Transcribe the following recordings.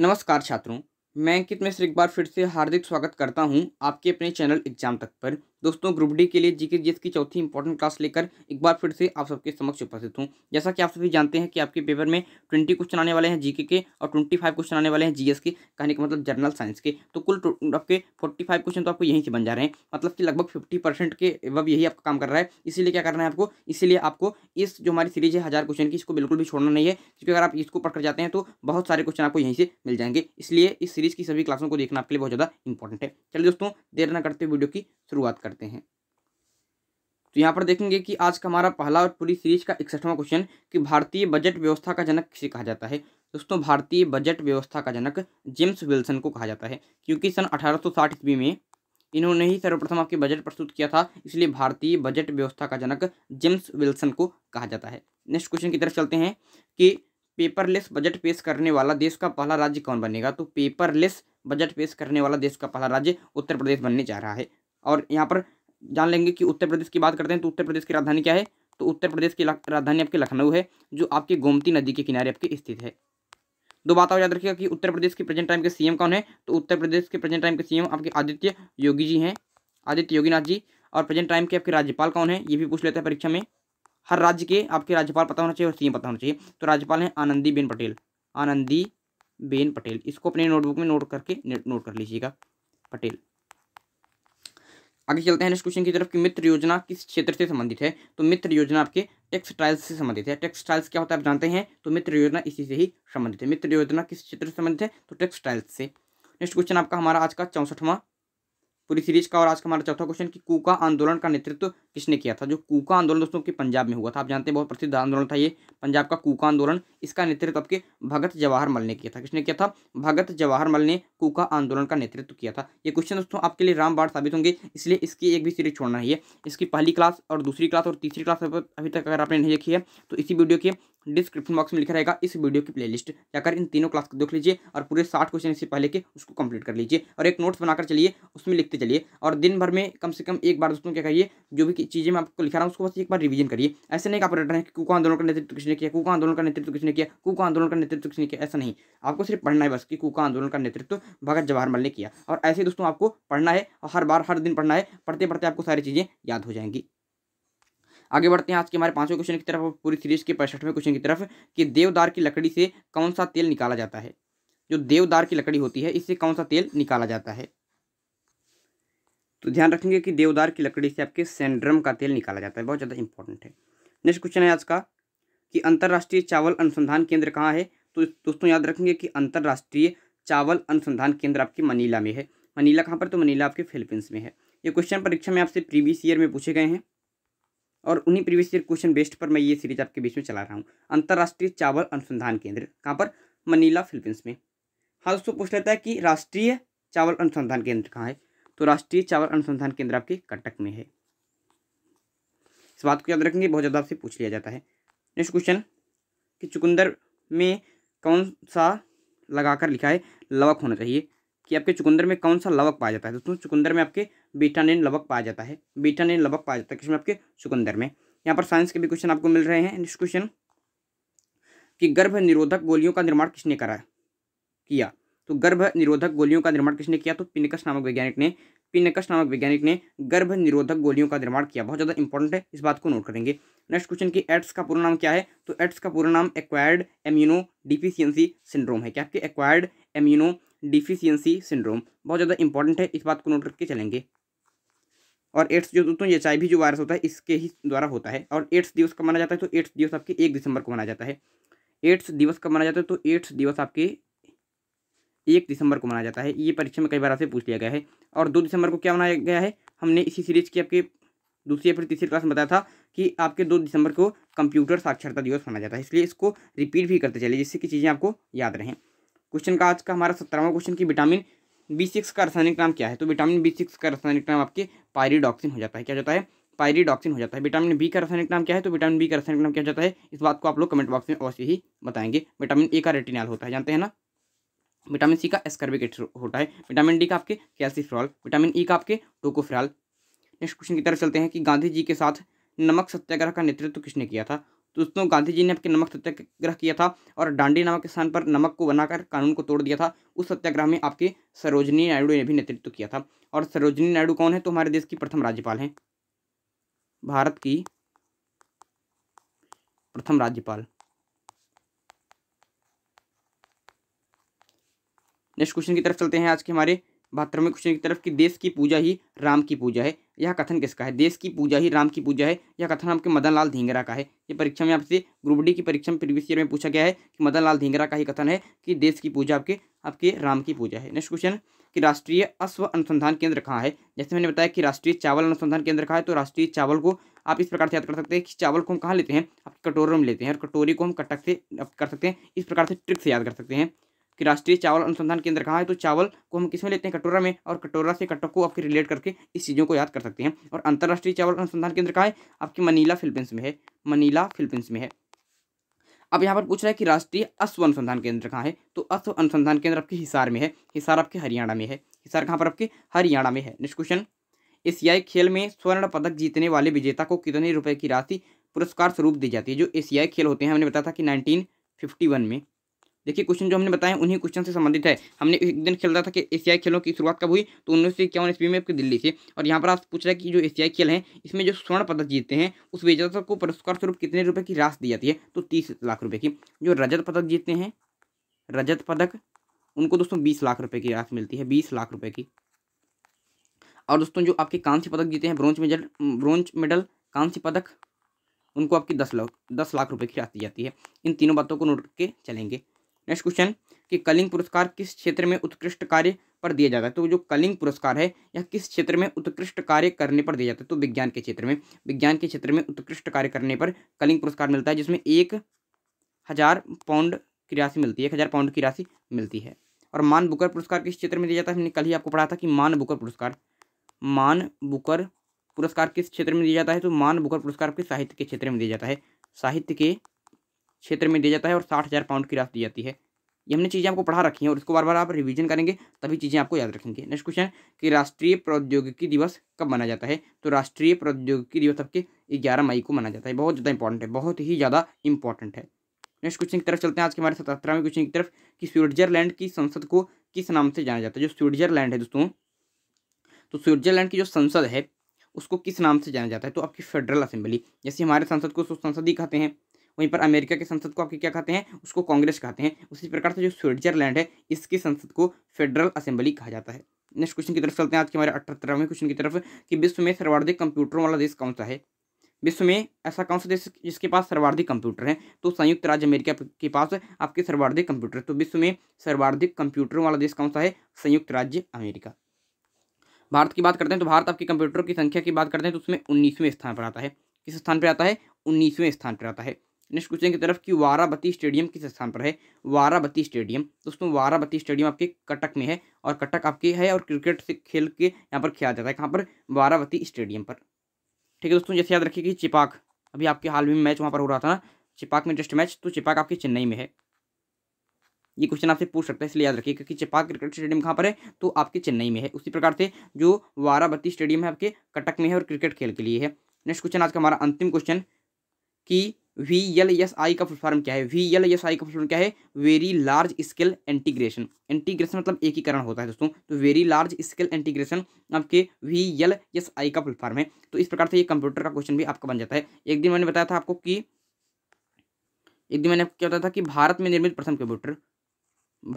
नमस्कार छात्रों मैं अंकित मिश्र एक बार फिर से हार्दिक स्वागत करता हूं आपके अपने चैनल एग्जाम तक पर दोस्तों ग्रुप डी के लिए जीके जीएस की चौथी इंपॉर्टेंट क्लास लेकर एक बार फिर से आप सबके समक्ष उपस्थित हूँ जैसा कि आप सभी जानते हैं कि आपके पेपर में ट्वेंटी क्वेश्चन आने वाले हैं जीके के और ट्वेंटी फाइव क्वेश्चन आने वाले हैं जीएस के कहने का मतलब जनरल साइंस के तो कुल आपके फोर्टी फाइव क्वेश्चन तो आपको यहीं से बन जा रहे हैं मतलब कि लगभग फिफ्टी परसेंट के वब यही आपका काम कर रहा है इसीलिए क्या करना है आपको इसीलिए आपको इस जो हमारी सीरीज है हज़ार क्वेश्चन की इसको बिल्कुल भी छोड़ना नहीं है क्योंकि अगर आप इसको पढ़कर जाते हैं तो बहुत सारे क्वेश्चन आपको यहीं से मिल जाएंगे इसलिए इस सीरीज़ की सभी क्लासों को देखना आपके लिए बहुत ज़्यादा इंपॉर्टेंट है चलिए दोस्तों देर ना करते वीडियो की शुरुआत करते करते हैं तो यहाँ पर देखेंगे कि आज का हमारा पहला और पूरी सीरीज का इकसठवां क्वेश्चन कि भारतीय बजट व्यवस्था का जनक किसे कहा जाता है दोस्तों भारतीय बजट व्यवस्था का जनक जेम्स विल्सन को कहा जाता है क्योंकि सन 1860 ईस्वी में इन्होंने ही सर्वप्रथम आपके बजट प्रस्तुत किया था इसलिए भारतीय बजट व्यवस्था का जनक जेम्स विल्सन को कहा जाता है नेक्स्ट क्वेश्चन की तरफ चलते हैं कि पेपरलेस बजट पेश करने वाला देश का पहला राज्य कौन बनेगा तो पेपरलेस बजट पेश करने वाला देश का पहला राज्य उत्तर प्रदेश बनने जा रहा है और यहाँ पर जान लेंगे कि उत्तर प्रदेश की बात करते हैं तो उत्तर प्रदेश की राजधानी क्या है तो उत्तर प्रदेश की राजधानी आपकी लखनऊ है जो आपकी गोमती नदी के किनारे आपकी स्थित है दो बात और याद रखिएगा कि उत्तर प्रदेश के प्रेजेंट टाइम के सीएम कौन है तो उत्तर प्रदेश के प्रेजेंट टाइम के सीएम आपके आदित्य योगी जी हैं आदित्य योगीनाथ जी और प्रेजेंट टाइम के आपके राज्यपाल कौन है ये भी पूछ लेते हैं परीक्षा में हर राज्य के आपके राज्यपाल पता होना चाहिए और सीएम पता होना चाहिए तो राज्यपाल हैं आनंदी बेन पटेल आनंदी बेन पटेल इसको अपने नोटबुक में नोट करके नोट कर लीजिएगा पटेल आगे चलते हैं नेक्स्ट क्वेश्चन की तरफ कि मित्र योजना किस क्षेत्र से संबंधित है तो मित्र योजना आपके टेक्सटाइल्स से संबंधित है टेक्सटाइल्स क्या होता है आप जानते हैं तो मित्र योजना इसी से ही संबंधित है मित्र योजना किस क्षेत्र से संबंधित है तो टेक्सटाइल्स से नेक्स्ट क्वेश्चन आपका हमारा आज का चौंसठवां पूरी सीरीज का और आज का हमारा चौथा क्वेश्चन कि कूका आंदोलन का नेतृत्व किसने किया था जो कूका आंदोलन दोस्तों की पंजाब में हुआ था आप जानते हैं बहुत प्रसिद्ध आंदोलन था ये पंजाब का कूका आंदोलन इसका नेतृत्व आपके भगत जवाहर मल ने किया था किसने किया था भगत जवाहर मल ने कूका आंदोलन का नेतृत्व किया था ये क्वेश्चन दोस्तों आपके लिए रामबाण साबित होंगे इसलिए इसकी एक भी सीरीज छोड़ना है इसकी पहली क्लास और दूसरी क्लास और तीसरी क्लास अभी तक अगर आपने नहीं देखी है तो इसी वीडियो के डिस्क्रिप्शन बॉक्स में लिखा रहेगा इस वीडियो की प्लेलिस्ट जाकर इन तीनों क्लास को देख लीजिए और पूरे साठ क्वेश्चन इससे पहले के उसको कंप्लीट कर लीजिए और एक नोट्स बनाकर चलिए उसमें लिखते चलिए और दिन भर में कम से कम एक बार दोस्तों क्या करिए जो भी चीज़ें मैं आपको लिखा रहा हूँ उसको बस एक बार रिविजन करिए ऐसे नहीं आप रहे कि कुको आंदोलन का नेतृत्व किसने किया कुको आंदोलन का नेतृत्व किसने किया कुको आंदोलन का नेतृत्व किसने किया ऐसा नहीं आपको सिर्फ पढ़ना है बस कि कुको आंदोलन का नेतृत्व भगत जवाहरलाल ने किया और ऐसे दोस्तों आपको पढ़ना है और हर बार हर दिन पढ़ना है पढ़ते पढ़ते आपको सारी चीज़ें याद हो जाएंगी आगे बढ़ते हैं आज के हमारे पांचवें क्वेश्चन की तरफ पूरी सीरीज के पैंसठवें क्वेश्चन की तरफ कि देवदार की लकड़ी से कौन सा तेल निकाला जाता है जो देवदार की लकड़ी होती है इससे कौन सा तेल निकाला जाता है तो ध्यान रखेंगे कि देवदार की लकड़ी से आपके सेंड्रम का तेल निकाला जाता है बहुत ज़्यादा इंपॉर्टेंट है नेक्स्ट क्वेश्चन है आज का कि अंतर्राष्ट्रीय चावल अनुसंधान केंद्र कहाँ है तो दोस्तों याद रखेंगे कि अंतर्राष्ट्रीय चावल अनुसंधान केंद्र आपके मनीला में है मनीला कहाँ पर तो मनीला आपके फिलीपींस में है ये क्वेश्चन परीक्षा में आपसे प्रीवियस ईयर में पूछे गए हैं और उन्हीं प्रीवियस ईयर क्वेश्चन बेस्ट पर मैं ये सीरीज आपके बीच में चला रहा हूँ अंतर्राष्ट्रीय चावल अनुसंधान केंद्र कहाँ पर मनीला फिलीपींस में हाँ दोस्तों पूछ लेता है कि राष्ट्रीय चावल अनुसंधान केंद्र कहाँ है तो राष्ट्रीय चावल अनुसंधान केंद्र आपके कटक में है इस बात को याद रखेंगे बहुत ज़्यादा आपसे पूछ लिया जाता है नेक्स्ट क्वेश्चन कि चुकंदर में कौन सा लगाकर लिखा है लवक होना चाहिए कि आपके चुकंदर में कौन सा लवक पाया जाता है दोस्तों चुकंदर में आपके बीटानिन लवक पाया जाता है बीटानिन लवक पाया जाता है किसमें आपके चुकंदर में यहाँ पर साइंस के भी क्वेश्चन आपको मिल रहे हैं नेक्स्ट क्वेश्चन कि गर्भ निरोधक गोलियों का निर्माण किसने करा किया तो गर्भ निरोधक गोलियों का निर्माण किसने किया तो पिनकस नामक वैज्ञानिक ने पिनकस नामक वैज्ञानिक ने गर्भ निरोधक गोलियों का निर्माण किया बहुत ज़्यादा इंपॉर्टेंट है इस बात को नोट करेंगे नेक्स्ट क्वेश्चन कि एड्स का पूरा नाम क्या है तो एड्स का पूरा नाम एक्वायर्ड एम्यूनो डिफिशियंसी सिंड्रोम है क्या आपके एक्वायर्ड एम्यूनो डिफिशियंसी सिंड्रोम बहुत ज़्यादा इंपॉर्टेंट है इस बात को नोट करके चलेंगे और एड्स जो दोस्तों एच आई जो वायरस होता है इसके ही द्वारा होता है और एड्स दिवस कब मनाया जाता है तो एड्स दिवस आपके एक दिसंबर को मनाया जाता है एड्स दिवस कब मनाया जाता है तो एड्स दिवस आपके एक दिसंबर को मनाया जाता है ये परीक्षा में कई बार आपसे पूछ लिया गया है और दो दिसंबर को क्या मनाया गया है हमने इसी सीरीज की आपके दूसरी या फिर तीसरी क्लास में बताया था कि आपके दो दिसंबर को कंप्यूटर साक्षरता दिवस मनाया जाता है इसलिए इसको रिपीट भी करते चले जिससे कि चीज़ें आपको याद रहें क्वेश्चन का आज का हमारा सत्रहवा क्वेश्चन की विटामिन बी सिक्स का रासायनिक नाम क्या है तो विटामिन बी सिक्स का रासायनिक नाम आपके पायरीडॉक्सिन हो जाता है क्या जाता है पायरीडॉक्सिन हो जाता है विटामिन बी का रासायनिक नाम क्या है तो विटामिन बी का रासायनिक नाम क्या जाता है इस बात को आप लोग कमेंट बॉक्स में अवश्य ही बताएंगे विटामिन ए का रेटिनॉल होता है जानते हैं ना विटामिन सी का एस्कर्बिक होता है विटामिन डी का आपके कैल्सिफ्रॉल विटामिन ई का आपके टोकोफ्रॉल नेक्स्ट क्वेश्चन की तरफ चलते हैं कि गांधी जी के साथ नमक सत्याग्रह का नेतृत्व किसने किया था दोस्तों गांधी जी ने आपके नमक सत्याग्रह किया था और डांडी नामक स्थान पर नमक को बनाकर कानून को तोड़ दिया था उस सत्याग्रह में आपके सरोजनी नायडू ने भी नेतृत्व किया था और सरोजनी नायडू कौन है तो हमारे देश की प्रथम राज्यपाल हैं भारत की प्रथम राज्यपाल नेक्स्ट क्वेश्चन की तरफ चलते हैं आज के हमारे बहत्तरवें क्वेश्चन की तरफ कि देश की पूजा ही राम की पूजा है यह कथन किसका है देश की पूजा ही राम की पूजा है यह कथन आपके मदन लाल धींगरा का है ये परीक्षा में आपसे ग्रुप डी की परीक्षा में प्रीवियस ईयर में पूछा गया है कि मदन लाल धींगरा का ही कथन है कि देश की पूजा आपके आपके राम की पूजा है नेक्स्ट क्वेश्चन कि राष्ट्रीय अश्व अनुसंधान केंद्र कहाँ है जैसे मैंने बताया कि राष्ट्रीय चावल अनुसंधान केंद्र कहाँ है तो राष्ट्रीय चावल को आप इस प्रकार से याद कर सकते हैं कि चावल को हम कहाँ लेते हैं आप कटोरों में लेते हैं और कटोरी को हम कटक से कर सकते हैं इस प्रकार से ट्रिक से याद कर सकते हैं कि राष्ट्रीय चावल अनुसंधान केंद्र कहाँ है तो चावल को हम किसमें लेते हैं कटोरा में और कटोरा से कटक को आपके रिलेट करके इस चीज़ों को याद कर सकते हैं और अंतर्राष्ट्रीय चावल अनुसंधान केंद्र कहाँ है आपकी मनीला फिलीपींस में है मनीला फिलिपींस में है अब यहाँ पर पूछ रहा है कि राष्ट्रीय अश्व अनुसंधान केंद्र कहाँ है तो अश्व अनुसंधान केंद्र आपके हिसार में है हिसार आपके हरियाणा में है हिसार कहाँ पर आपके हरियाणा में है नेक्स्ट क्वेश्चन एशियाई खेल में स्वर्ण पदक जीतने वाले विजेता को कितने रुपए की राशि पुरस्कार स्वरूप दी जाती है जो एशियाई खेल होते हैं हमने बताया था कि नाइनटीन फिफ्टी वन में देखिए क्वेश्चन जो हमने बताया उन्हीं क्वेश्चन से संबंधित है हमने एक दिन खेल रहा था कि एशियाई खेलों की शुरुआत कब हुई तो उन्नीस सौ इक्यावन ईस्वी में आपकी दिल्ली से और यहाँ पर आप पूछ रहे हैं कि जो एशियाई खेल हैं इसमें जो स्वर्ण पदक जीतते हैं उस विजेता को पुरस्कार स्वरूप कितने रुपये की राशि दी जाती है तो तीस लाख रुपये की जो रजत पदक जीतते हैं रजत पदक उनको दोस्तों बीस लाख रुपये की राशि मिलती है बीस लाख रुपये की और दोस्तों जो आपके कांस्य पदक जीते हैं ब्रॉन्ज मेडल ब्रॉन्ज मेडल कांस्य पदक उनको आपकी दस लाख दस लाख रुपए की राशि दी जाती है इन तीनों बातों को नोट करके चलेंगे नेक्स्ट क्वेश्चन कि कलिंग पुरस्कार किस क्षेत्र में उत्कृष्ट कार्य पर दिया जाता है तो जो कलिंग पुरस्कार है यह किस क्षेत्र में उत्कृष्ट कार्य करने पर दिया जाता है तो विज्ञान के क्षेत्र में विज्ञान के क्षेत्र में उत्कृष्ट कार्य करने पर कलिंग पुरस्कार मिलता है जिसमें एक हज़ार पाउंड की राशि मिलती है एक हज़ार पाउंड की राशि मिलती है और मान बुकर पुरस्कार किस क्षेत्र में दिया जाता है हमने कल ही आपको पढ़ा था कि मान बुकर पुरस्कार मान बुकर पुरस्कार किस क्षेत्र में दिया जाता है तो मान बुकर पुरस्कार आपके साहित्य के क्षेत्र में दिया जाता है साहित्य के क्षेत्र में दिया जाता है और साठ हज़ार पाउंड की राशि दी जाती है ये हमने चीज़ें आपको पढ़ा रखी हैं और इसको बार बार आप रिवीजन करेंगे तभी चीज़ें आपको याद रखेंगे नेक्स्ट क्वेश्चन कि राष्ट्रीय प्रौद्योगिकी दिवस कब मनाया जाता है तो राष्ट्रीय प्रौद्योगिकी दिवस आपके ग्यारह मई को मनाया जाता है बहुत ज़्यादा इंपॉर्टेंट है बहुत ही ज़्यादा इंपॉर्टेंट है नेक्स्ट क्वेश्चन की तरफ चलते हैं आज के हमारे सतहत्तरवें क्वेश्चन की तरफ कि स्विट्जरलैंड की संसद को किस नाम से जाना जाता है जो स्विट्जरलैंड है दोस्तों तो स्विट्जरलैंड की जो संसद है उसको किस नाम से जाना जाता है तो आपकी फेडरल असेंबली जैसे हमारे संसद को संसद ही कहते हैं वहीं पर अमेरिका की संसद को आपके क्या कहते हैं उसको कांग्रेस कहते हैं उसी प्रकार से जो स्विट्जरलैंड है इसकी संसद को फेडरल असेंबली कहा जाता है नेक्स्ट क्वेश्चन की तरफ चलते हैं आज के हमारे अठहत्तरवें क्वेश्चन की तरफ कि विश्व में सर्वाधिक कंप्यूटरों वाला देश कौन सा है विश्व में ऐसा कौन सा देश जिसके पास सर्वाधिक कंप्यूटर है तो संयुक्त राज्य अमेरिका के पास आपके सर्वाधिक कंप्यूटर तो विश्व में सर्वाधिक कंप्यूटरों वाला देश कौन सा है संयुक्त राज्य अमेरिका भारत की बात करते हैं तो भारत आपके कंप्यूटरों की संख्या की बात करते हैं तो उसमें उन्नीसवें स्थान पर आता है किस स्थान पर आता है उन्नीसवें स्थान पर आता है नेक्स्ट क्वेश्चन की तरफ कि वाराबती स्टेडियम किस स्थान पर है वाराबती स्टेडियम दोस्तों वाराबती स्टेडियम आपके कटक में है और कटक आपके है और क्रिकेट से खेल के यहाँ पर खेला जाता है कहाँ पर वाराबती स्टेडियम पर ठीक है दोस्तों जैसे याद रखिए कि चिपाक अभी आपके हाल में मैच वहाँ पर हो रहा था ना चिपाक में टेस्ट मैच तो चिपाक आपके चेन्नई में है ये क्वेश्चन आपसे पूछ सकता है इसलिए याद रखिए क्योंकि चिपाक क्रिकेट स्टेडियम कहाँ पर है तो आपके चेन्नई में है उसी प्रकार से जो वाराबती स्टेडियम है आपके कटक में है और क्रिकेट खेल के लिए है नेक्स्ट क्वेश्चन आज का हमारा अंतिम क्वेश्चन कि वी एल एस आई का फुल फॉर्म क्या है वी एल एस आई का फुल फॉर्म क्या है very large scale integration integration मतलब एकीकरण होता है दोस्तों तो वेरी लार्ज स्केल इंटीग्रेशन आपके वी एल एस आई का फुल फॉर्म है तो इस प्रकार से ये कंप्यूटर का क्वेश्चन भी आपका बन जाता है एक दिन मैंने बताया था आपको कि एक दिन मैंने आपको क्या बताया था कि भारत में निर्मित प्रथम कंप्यूटर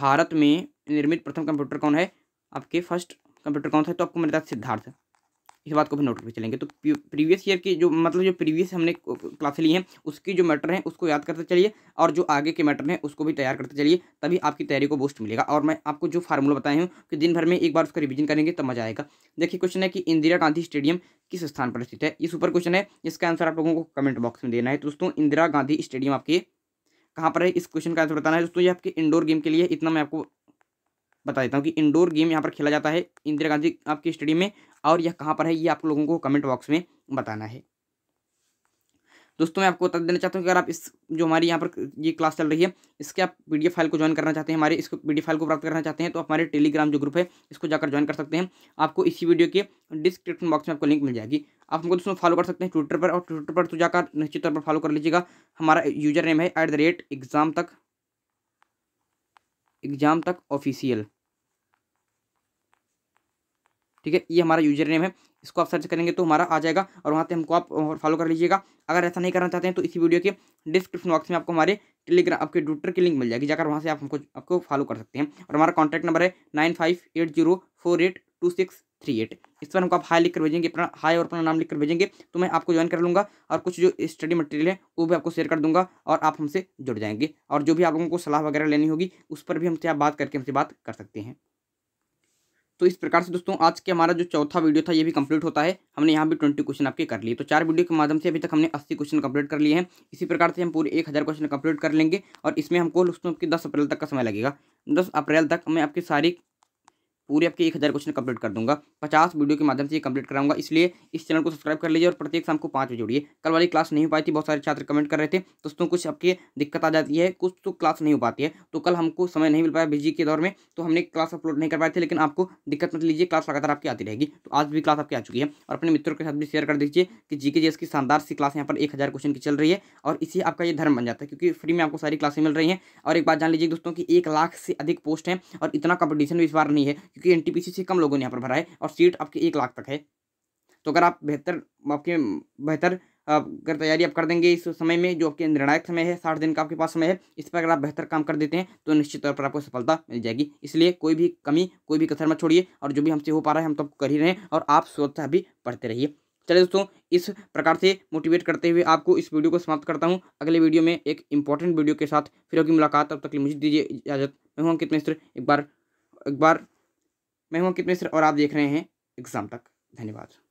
भारत में निर्मित प्रथम कंप्यूटर कौन है आपके फर्स्ट कंप्यूटर कौन था तो आपको मैंने बताया सिद्धार्थ इस बात को भी नोट करके चलेंगे तो प्रीवियस ईयर की जो मतलब जो प्रीवियस हमने क्लासे ली हैं उसकी जो मैटर हैं उसको याद करते चलिए और जो आगे के मैटर हैं उसको भी तैयार करते चलिए तभी आपकी तैयारी को बूस्ट मिलेगा और मैं आपको जो फार्मूला बताए हूँ कि दिन भर में एक बार उसका रिविजन करेंगे तब मजा आएगा देखिए क्वेश्चन है कि इंदिरा गांधी स्टेडियम किस स्थान पर स्थित है ये सुपर क्वेश्चन है इसका आंसर आप लोगों को कमेंट बॉक्स में देना है दोस्तों इंदिरा गांधी स्टेडियम आपके कहाँ पर है इस क्वेश्चन का आंसर बताना है दोस्तों ये आपके इंडोर गेम के लिए इतना मैं आपको बता देता हूँ कि इंडोर गेम यहाँ पर खेला जाता है इंदिरा गांधी आपके स्टेडियम में और यह कहाँ पर है ये आप लोगों को कमेंट बॉक्स में बताना है दोस्तों मैं आपको बता देना चाहता हूँ कि अगर आप इस जो हमारी यहाँ पर ये क्लास चल रही है इसके आप पी फाइल को ज्वाइन करना चाहते हैं हमारे इसको पी फाइल को प्राप्त करना चाहते हैं तो आप हमारे टेलीग्राम जो ग्रुप है इसको जाकर ज्वाइन कर सकते हैं आपको इसी वीडियो के डिस्क्रिप्शन बॉक्स में आपको लिंक मिल जाएगी आप हमको दोस्तों फॉलो कर सकते हैं ट्विटर पर और ट्विटर पर तो जाकर निश्चित तौर पर फॉलो कर लीजिएगा हमारा user name at the rate रेट एग्ज़ाम तक एग्ज़ाम तक ऑफिशियल ठीक है ये हमारा यूजर नेम है इसको आप सर्च करेंगे तो हमारा आ जाएगा और वहाँ से हमको आप फॉलो कर लीजिएगा अगर ऐसा नहीं करना चाहते हैं तो इसी वीडियो के डिस्क्रिप्शन बॉक्स में आपको हमारे टेलीग्राम आपके ट्विटर की लिंक मिल जाएगी जाकर वहाँ से आप हमको आपको फॉलो कर सकते हैं और हमारा कॉन्टैक्ट नंबर है nine five eight zero four eight two six three eight इस पर हमको आप हाई कर भेजेंगे अपना हाई और अपना नाम कर भेजेंगे तो मैं आपको ज्वाइन कर लूँगा और कुछ जो स्टडी मटेरियल है वो भी आपको शेयर कर दूँगा और आप हमसे जुड़ जाएंगे और जो भी आप लोगों को सलाह वगैरह लेनी होगी उस पर भी हमसे आप बात करके हमसे बात कर सकते हैं तो इस प्रकार से दोस्तों आज के हमारा जो चौथा वीडियो था ये भी कंप्लीट होता है हमने यहाँ भी ट्वेंटी क्वेश्चन आपके कर लिए तो चार वीडियो के माध्यम से अभी तक हमने अस्सी क्वेश्चन कंप्लीट कर लिए हैं इसी प्रकार से हम पूरे एक हज़ार क्वेश्चन कंप्लीट कर लेंगे और इसमें हमको दोस्तों की दस अप्रैल तक का समय लगेगा दस अप्रैल तक मैं आपकी सारी पूरे आपके एक हज़ार क्वेश्चन कंप्लीट कर दूंगा पचास वीडियो के माध्यम से ये कंप्लीट कराऊंगा इसलिए इस चैनल को सब्सक्राइब कर लीजिए और प्रत्येक शाम को पाँच बजे जोड़िए कल वाली क्लास नहीं हो पाई थी बहुत सारे छात्र कमेंट कर रहे थे दोस्तों कुछ आपकी दिक्कत आ जाती है कुछ तो क्लास नहीं हो पाती है तो कल हमको समय नहीं मिल पाया बिजी के दौर में तो हमने क्लास अपलोड नहीं कर पाए थे लेकिन आपको दिक्कत मत लीजिए क्लास लगातार आपकी आती रहेगी तो आज भी क्लास आपकी आ चुकी है और अपने मित्रों के साथ भी शेयर कर दीजिए कि जी के की शानदार सी क्लास यहाँ पर एक हज़ार क्वेश्चन की चल रही है और इसी आपका ये धर्म बन जाता है क्योंकि फ्री में आपको सारी क्लासें मिल रही हैं और एक बात जान लीजिए दोस्तों की एक लाख से अधिक पोस्ट हैं और इतना कंपटीशन भी इस बार नहीं है क्योंकि एन से कम लोगों ने यहाँ पर भरा है और सीट आपकी एक लाख तक है तो अगर आप बेहतर आपके बेहतर अगर तैयारी आप कर देंगे इस समय में जो आपके निर्णायक समय है साठ दिन का आपके पास समय है इस पर अगर आप बेहतर काम कर देते हैं तो निश्चित तौर पर आपको सफलता मिल जाएगी इसलिए कोई भी कमी कोई भी कसर मत छोड़िए और जो भी हमसे हो पा रहा है हम तो कर ही रहे हैं और आप स्वतः भी पढ़ते रहिए चलिए दोस्तों इस प्रकार से मोटिवेट करते हुए आपको इस वीडियो को समाप्त करता हूँ अगले वीडियो में एक इंपॉर्टेंट वीडियो के साथ फिर होगी मुलाकात तब तक मुझे दीजिए इजाजत मैं हूँ अंकित मिश्र एक बार एक बार मैं हूँ अंकित मिश्र और आप देख रहे हैं एग्ज़ाम तक धन्यवाद